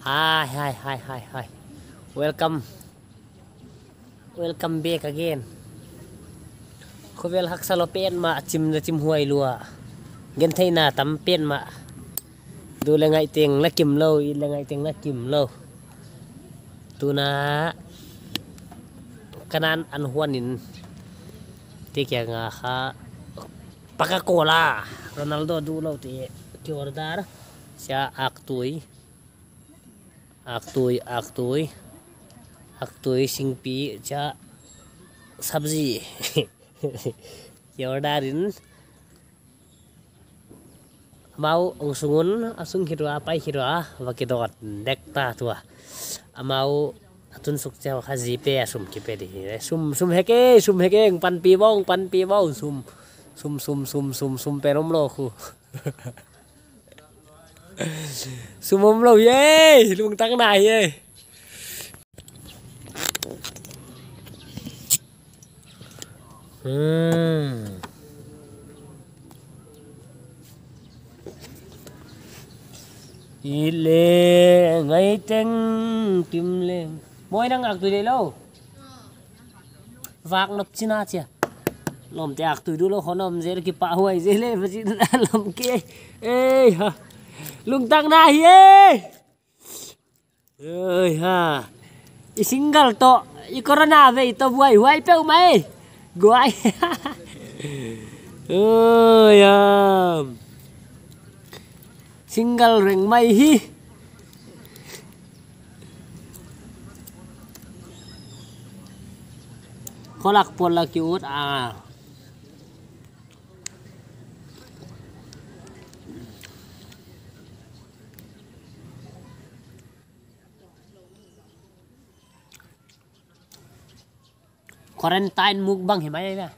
Hi, hi, hi, hi, hi. Welcome. Welcome back again. Khovel hak salo pen ma chim na chim huai lua. Gen thay na tam pen ma. Du la ngai tiếng la kim lâu, i la ngai tiếng la kim lâu. Tu na kanan an huan in ti kya nga kha paka kola Ronaldo du lo ti ki ordar sia ak tui aktoy aktoy aktoy singpi cha sabzi yordarin amau ang sungun asung hirwa pai hirwa wakidot dekta tua amau atun suk cha khazi pe asum ki pe di sum sum heke sum heke pan pi bong pan pi bong sum sum sum sum sum sum pe rom lo khu Sumom lâu ye, luồng tăng này ye. Hmm. Ile ngay tên tìm lên. Mỗi đang ngạc tụi đấy lâu. Vạc nọc china chìa lom te ak tu du lo khonom zer ki pa huai zele vasi lom ke eh ha ลุงตั้งได้เย้เฮ้ยฮะอีสิงเกิลโตอีโคโรนาเวตัวบวยหวยเป้าไหมกวยเอ้ยสิงเกิลเร่งไม่ฮีขอลักปนลักยูดอ่าควอนตายมุกบ้างเห็นไหมเนี่ย